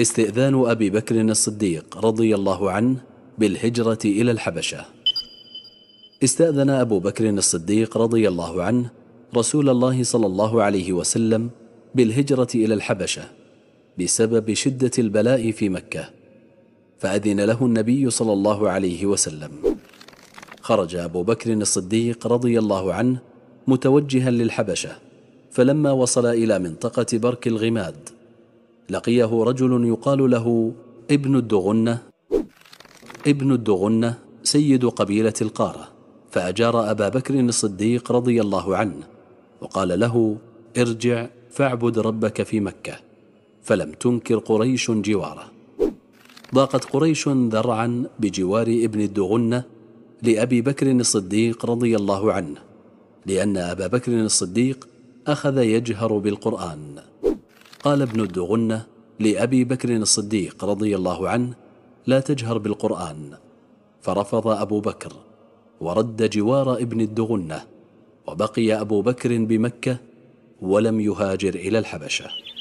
استئذان أبي بكر الصديق رضي الله عنه بالهجرة إلى الحبشة استأذن أبو بكر الصديق رضي الله عنه رسول الله صلى الله عليه وسلم بالهجرة إلى الحبشة بسبب شدة البلاء في مكة فأذن له النبي صلى الله عليه وسلم خرج أبو بكر الصديق رضي الله عنه متوجها للحبشة فلما وصل إلى منطقة برك الغماد لقيه رجل يقال له ابن الدغنة ابن الدغنة سيد قبيلة القارة فأجار أبا بكر الصديق رضي الله عنه وقال له ارجع فاعبد ربك في مكة فلم تنكر قريش جواره ضاقت قريش ذرعا بجوار ابن الدغنة لأبي بكر الصديق رضي الله عنه لأن أبا بكر الصديق أخذ يجهر بالقرآن قال ابن الدغنة لأبي بكر الصديق رضي الله عنه لا تجهر بالقرآن فرفض أبو بكر ورد جوار ابن الدغنة وبقي أبو بكر بمكة ولم يهاجر إلى الحبشة